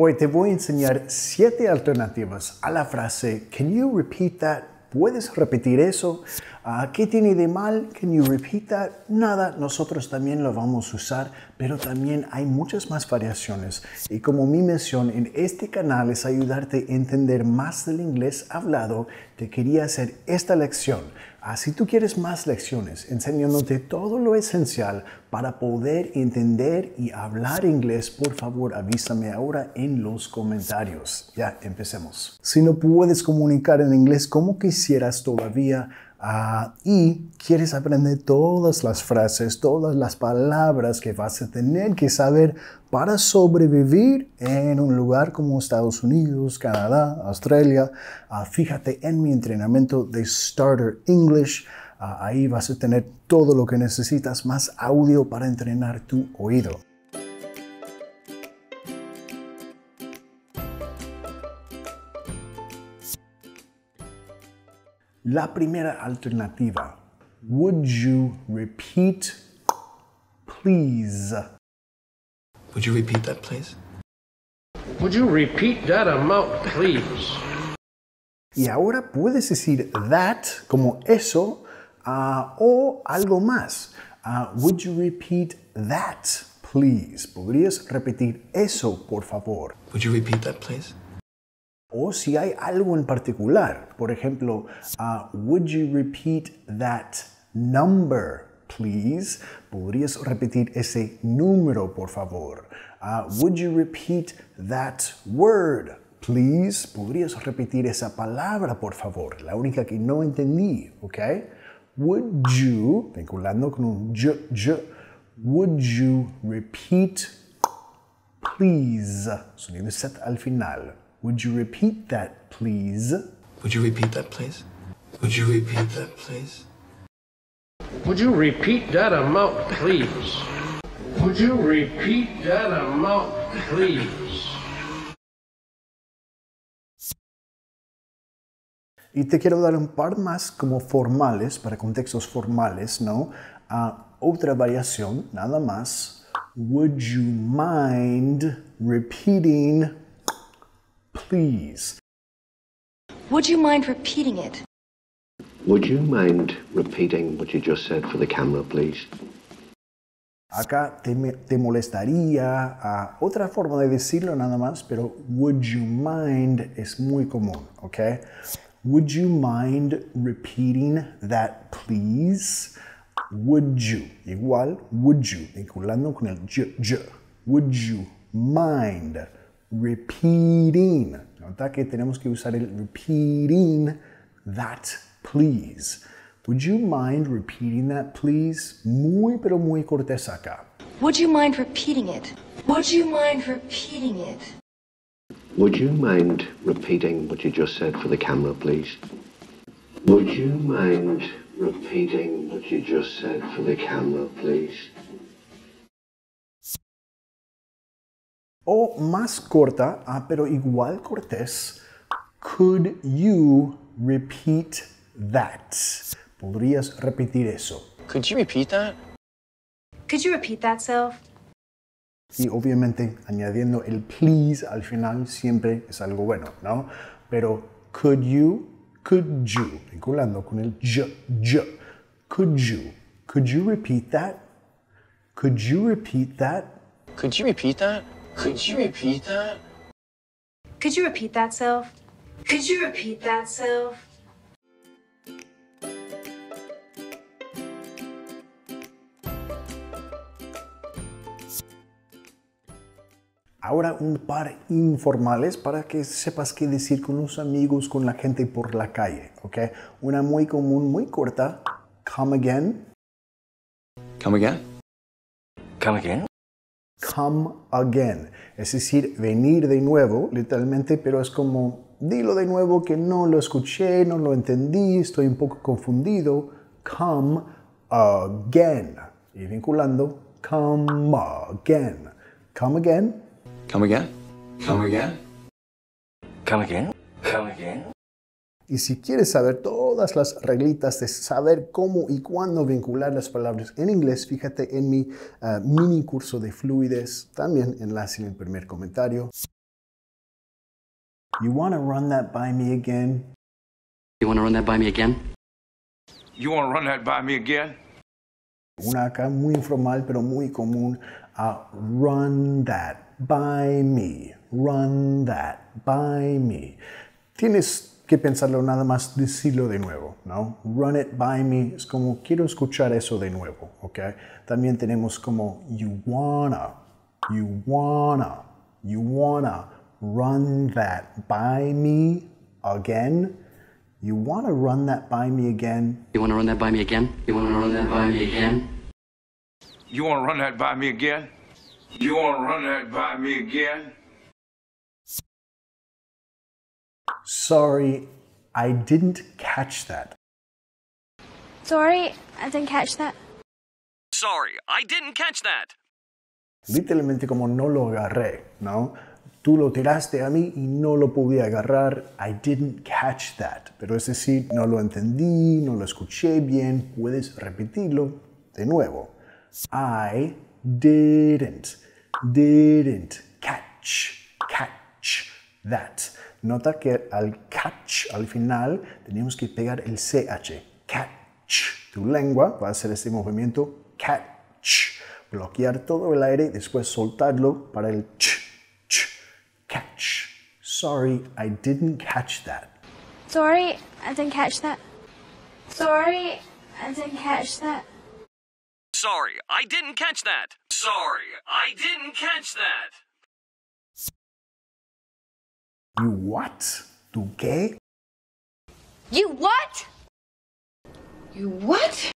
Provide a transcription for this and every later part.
Hoy te voy a enseñar siete alternativas a la frase Can you repeat that? ¿Puedes repetir eso? Ah, ¿Qué tiene de mal? Can you repeat that? Nada, nosotros también lo vamos a usar pero también hay muchas más variaciones. Y como mi misión en este canal es ayudarte a entender más del inglés hablado, te quería hacer esta lección. Así ah, tú quieres más lecciones, enseñándote todo lo esencial para poder entender y hablar inglés, por favor avísame ahora en los comentarios. Ya, empecemos. Si no puedes comunicar en inglés como quisieras todavía, Ah, y quieres aprender todas las frases, todas las palabras que vas a tener que saber para sobrevivir en un lugar como Estados Unidos, Canadá, Australia. Ah, fíjate en mi entrenamiento de Starter English. Ah, ahí vas a tener todo lo que necesitas, más audio para entrenar tu oído. La primera alternativa. Would you repeat, please? Would you repeat that, please? Would you repeat that amount, please? Y ahora puedes decir that como eso ah, o algo más. Ah, would you repeat that, please? ¿Podrías repetir eso, por favor? Would you repeat that, please? o si hay algo en particular. Por ejemplo, uh, would you repeat that number, please? ¿Podrías repetir ese número, por favor? Uh, would you repeat that word, please? ¿Podrías repetir esa palabra, por favor? La única que no entendí, ¿ok? Would you, vinculando con un j, would you repeat, please? Sonido set al final. Would you repeat that, please? Would you repeat that, please? Would you repeat that, please? Would you repeat that amount, please? Would you repeat that amount, please? Y te quiero dar un par más como formales, para contextos formales, ¿no? Uh, otra variación, nada más. Would you mind repeating please. Would you mind repeating it? Would you mind repeating what you just said for the camera, please? Acá te, te, molestaría, a ah, otra forma de decirlo nada más, pero would you mind es muy común, ¿ok? Would you mind repeating that, please? Would you, igual, would you, vinculando con el j j. Would you mind repeating. Nota que tenemos que usar el repeating that please. Would you mind repeating that please? Muy pero muy cortés acá. Would you mind repeating it? Would you mind repeating it? Would you mind repeating what you just said for the camera, please? Would you mind repeating what you just said for the camera, please? o más corta, ah, pero igual cortés. Could you repeat that? ¿Podrías repetir eso? Could you repeat that? Could you repeat that, self? Y obviamente añadiendo el please al final siempre es algo bueno, ¿no? Pero could you, could you, vinculando con el j, j, could you, could you repeat that? Could you repeat that? Could you repeat that? Could you repeat that? Could you repeat that, self? Could you repeat that, self? Ahora un par informales para que sepas qué decir con los amigos, con la gente por la calle, ¿ok? Una muy común, muy corta. Come again. Come again. Come again come again, es decir, venir de nuevo, literalmente, pero es como, dilo de nuevo que no lo escuché, no lo entendí, estoy un poco confundido, come again. Y vinculando, come again. Come again. Come again. Come again. Come again. Come again. Y si quieres saber todas las reglitas de saber cómo y cuándo vincular las palabras en inglés, fíjate en mi ah, mini curso de fluidez, también enlace en el primer comentario. You run that by me again? You run run that by me again? Una acá muy informal pero muy común a run that by me, run that by me. Tienes que pensarlo nada más decirlo de nuevo, ¿no? Run it by me es como quiero escuchar eso de nuevo, ¿ok? También tenemos como you wanna, you wanna, you wanna run that by me again. You wanna run that by me again. You wanna run that by me again. You wanna run that by me again. You wanna run that by me again. You wanna run that by me again. Sorry, I didn't catch that. Sorry, I didn't catch that. Sorry, I didn't catch that. Literalmente como no lo agarré, ¿no? Tú lo tiraste a mí y no lo pude agarrar. I didn't catch that. Pero es decir, no lo entendí, no lo escuché bien. Puedes repetirlo de nuevo. I didn't, didn't catch, catch that. Nota que al catch, al final, tenemos que pegar el CH. Catch. Tu lengua va a hacer este movimiento. Catch. Bloquear todo el aire y después soltarlo para el ch. Catch. Sorry, I didn't catch that. Sorry, I didn't catch that. Sorry, I didn't catch that. Sorry, I didn't catch that. Sorry, I didn't catch that. You what? ¿Tú qué? You what? You what?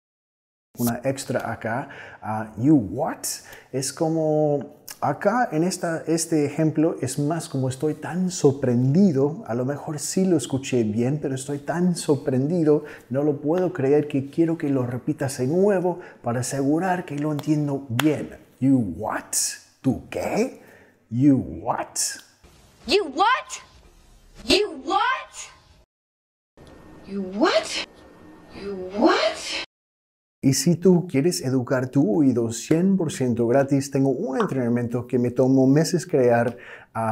Una extra acá. Ah, you what? Es como acá en esta, este ejemplo es más como estoy tan sorprendido, a lo mejor sí lo escuché bien, pero estoy tan sorprendido, no lo puedo creer que quiero que lo repitas de nuevo para asegurar que lo entiendo bien. You what? ¿Tú qué? You what? You what? You what? You what? You what? Y si tú quieres educar tu oído 100% gratis, tengo un entrenamiento que me tomó meses crear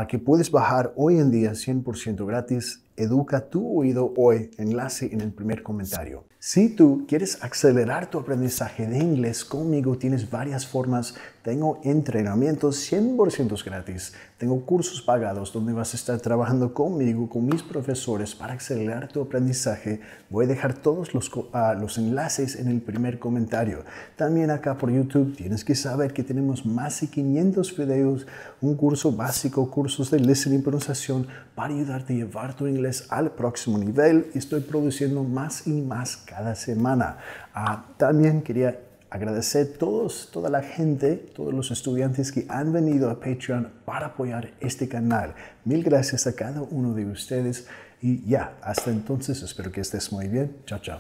que puedes bajar hoy en día 100% gratis. Educa tu oído hoy. Enlace en el primer comentario. Si tú quieres acelerar tu aprendizaje de inglés conmigo, tienes varias formas. Tengo entrenamientos 100% gratis. Tengo cursos pagados donde vas a estar trabajando conmigo, con mis profesores para acelerar tu aprendizaje. Voy a dejar todos los, ah, enlaces en el primer comentario. También acá por YouTube tienes que saber que tenemos más de 500 videos, un curso básico, cursos de listening y pronunciación para ayudarte a llevar tu inglés al próximo nivel. Estoy produciendo más y más cada semana. Ah, también quería agradecer a todos, toda la gente, todos los estudiantes que han venido a Patreon para apoyar este canal. Mil gracias a cada uno de ustedes y ya, hasta entonces espero que estés muy bien. Chao, chao.